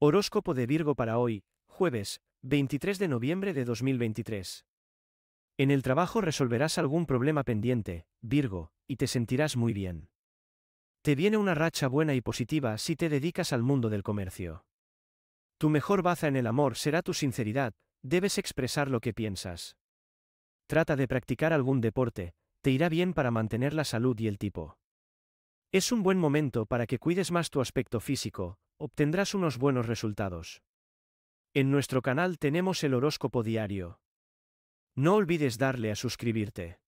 Horóscopo de Virgo para hoy, jueves, 23 de noviembre de 2023. En el trabajo resolverás algún problema pendiente, Virgo, y te sentirás muy bien. Te viene una racha buena y positiva si te dedicas al mundo del comercio. Tu mejor baza en el amor será tu sinceridad, debes expresar lo que piensas. Trata de practicar algún deporte, te irá bien para mantener la salud y el tipo. Es un buen momento para que cuides más tu aspecto físico, obtendrás unos buenos resultados. En nuestro canal tenemos el horóscopo diario. No olvides darle a suscribirte.